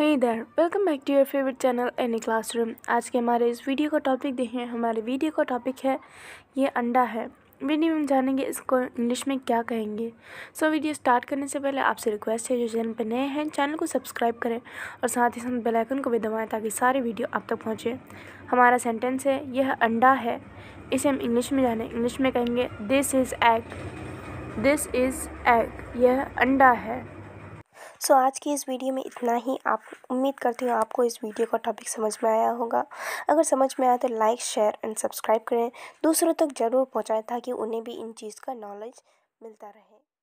हे इधर welcome back to your favourite channel any classroom आज के हमारे इस वीडियो का टॉपिक देखें हमारे वीडियो का टॉपिक है ये अंडा है वीडियो में जानेंगे इसको इंग्लिश में क्या कहेंगे सो so, वीडियो स्टार्ट करने से पहले आपसे रिक्वेस्ट है जो चैनल पर नए हैं चैनल को सब्सक्राइब करें और साथ ही साथ बेलाइकन को भी दबाएँ ताकि सारे वीडियो आप तक पहुँचें हमारा सेंटेंस है यह अंडा है इसे हम इंग्लिश में जाने इंग्लिश में कहेंगे this is egg this is egg यह अंडा है सो आज की इस वीडियो में इतना ही आप उम्मीद करती हूँ आपको इस वीडियो का टॉपिक समझ में आया होगा अगर समझ में आया तो लाइक शेयर एंड सब्सक्राइब करें दूसरों तक ज़रूर पहुँचाएँ ताकि उन्हें भी इन चीज़ का नॉलेज मिलता रहे